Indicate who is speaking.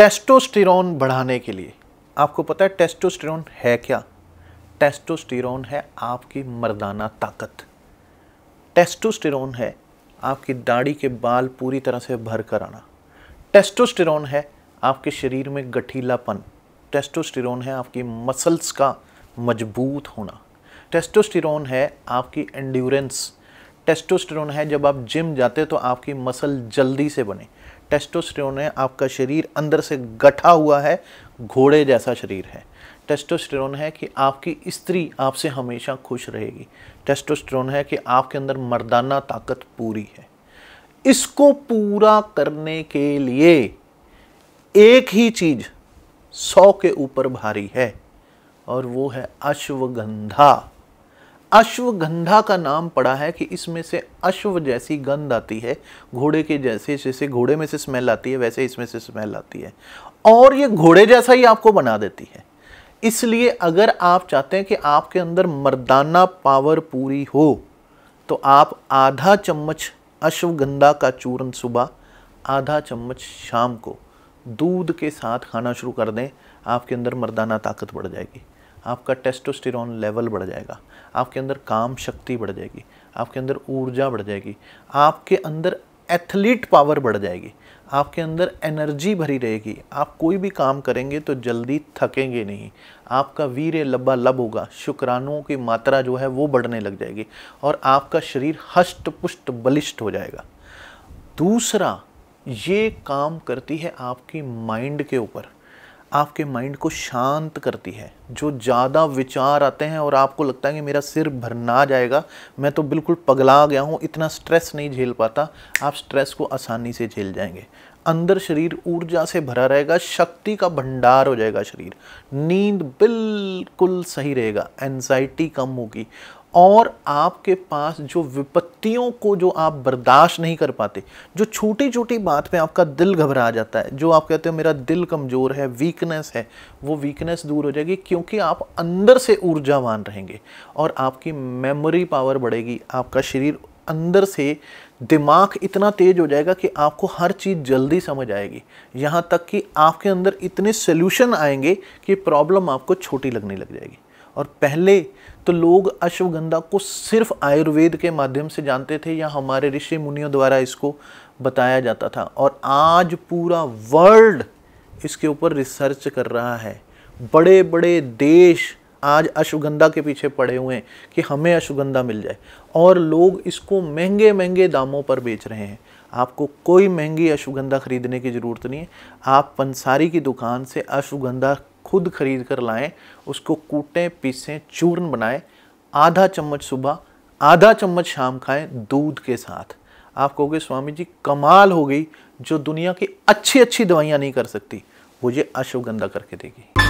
Speaker 1: testosterone बढ़ाने के लिए आपको पता है टेस्टोस्टेरोन है क्या टेस्टोस्टेरोन है आपकी मर्दाना ताकत टेस्टोस्टेरोन है आपकी दाढ़ी के बाल पूरी तरह से भर कर आना टेस्टोस्टेरोन है आपके शरीर में गठीलापन टेस्टोस्टेरोन है आपकी मसल्स का मजबूत होना टेस्टोस्टेरोन है आपकी एंड्योरेंस टेस्टोस्टेरोन है जब आप जिम जाते तो आपकी मसल जल्दी से बने टेस्टोस्टेरोन है आपका शरीर अंदर से गठा हुआ है घोड़े जैसा शरीर है टेस्टोस्टेरोन है कि आपकी स्त्री आपसे हमेशा खुश रहेगी टेस्टोस्टेरोन है कि आपके अंदर मर्दाना ताकत पूरी है इसको पूरा करने के लिए एक ही चीज़ सौ के ऊपर भारी है और वो है अश्वगंधा अश्वगंधा का नाम पड़ा है कि इसमें से अश्व जैसी गंध आती है घोड़े के जैसे जैसे घोड़े में से स्मेल आती है वैसे इसमें से स्मेल आती है और ये घोड़े जैसा ही आपको बना देती है इसलिए अगर आप चाहते हैं कि आपके अंदर मर्दाना पावर पूरी हो तो आप आधा चम्मच अश्वगंधा का चूर्ण सुबह आधा चम्मच शाम को दूध के साथ खाना शुरू कर दें आपके अंदर मर्दाना ताकत बढ़ जाएगी आपका टेस्टोस्टेरोन लेवल बढ़ जाएगा आपके अंदर काम शक्ति बढ़ जाएगी आपके अंदर ऊर्जा बढ़ जाएगी आपके अंदर एथलीट पावर बढ़ जाएगी आपके अंदर एनर्जी भरी रहेगी आप कोई भी काम करेंगे तो जल्दी थकेंगे नहीं आपका वीर लब्बा लब होगा शुक्राणुओं की मात्रा जो है वो बढ़ने लग जाएगी और आपका शरीर हष्ट पुष्ट बलिष्ठ हो जाएगा दूसरा ये काम करती है आपकी माइंड के ऊपर आपके माइंड को शांत करती है जो ज़्यादा विचार आते हैं और आपको लगता है कि मेरा सिर भरना जाएगा मैं तो बिल्कुल पगला गया हूँ इतना स्ट्रेस नहीं झेल पाता आप स्ट्रेस को आसानी से झेल जाएंगे अंदर शरीर ऊर्जा से भरा रहेगा शक्ति का भंडार हो जाएगा शरीर नींद बिल्कुल सही रहेगा एनजाइटी कम होगी और आपके पास जो विपत्तियों को जो आप बर्दाश्त नहीं कर पाते जो छोटी छोटी बात पे आपका दिल घबरा जाता है जो आप कहते हो मेरा दिल कमज़ोर है वीकनेस है वो वीकनेस दूर हो जाएगी क्योंकि आप अंदर से ऊर्जावान रहेंगे और आपकी मेमोरी पावर बढ़ेगी आपका शरीर अंदर से दिमाग इतना तेज हो जाएगा कि आपको हर चीज़ जल्दी समझ आएगी यहाँ तक कि आपके अंदर इतने सोल्यूशन आएंगे कि प्रॉब्लम आपको छोटी लगने लग जाएगी और पहले तो लोग अश्वगंधा को सिर्फ आयुर्वेद के माध्यम से जानते थे या हमारे ऋषि मुनियों द्वारा इसको बताया जाता था और आज पूरा वर्ल्ड इसके ऊपर रिसर्च कर रहा है बड़े बड़े देश आज अश्वगंधा के पीछे पड़े हुए हैं कि हमें अश्वगंधा मिल जाए और लोग इसको महंगे महंगे दामों पर बेच रहे हैं आपको कोई महंगी अश्वगंधा खरीदने की ज़रूरत नहीं है आप पंसारी की दुकान से अश्वगंधा खुद खरीद कर लाएं उसको कूटें पीसें चूर्ण बनाएं आधा चम्मच सुबह आधा चम्मच शाम खाएं दूध के साथ आप कहोगे स्वामी जी कमाल हो गई जो दुनिया की अच्छी अच्छी दवाइयाँ नहीं कर सकती मुझे अश्वगंधा करके देगी